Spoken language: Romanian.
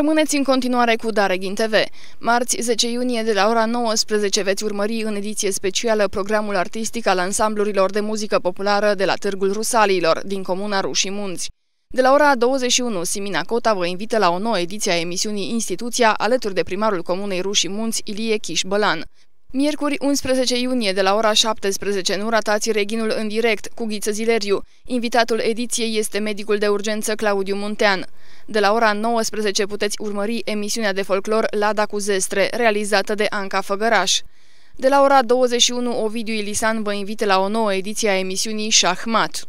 Rămâneți în continuare cu Dareghin TV. Marți, 10 iunie, de la ora 19, veți urmări în ediție specială programul artistic al ansamblurilor de muzică populară de la Târgul Rusalilor, din comuna Rușii Munți. De la ora 21, Simina Cota vă invită la o nouă ediție a emisiunii Instituția, alături de primarul comunei Rușii Munți, Ilie Chișbălan. Miercuri 11 iunie de la ora 17 nu ratați Reginul în direct cu Ghiță Zileriu. Invitatul ediției este medicul de urgență Claudiu Muntean. De la ora 19 puteți urmări emisiunea de folclor Lada cu Zestre, realizată de Anca Făgăraș. De la ora 21 Ovidiu Ilisan vă invită la o nouă ediție a emisiunii Șahmat.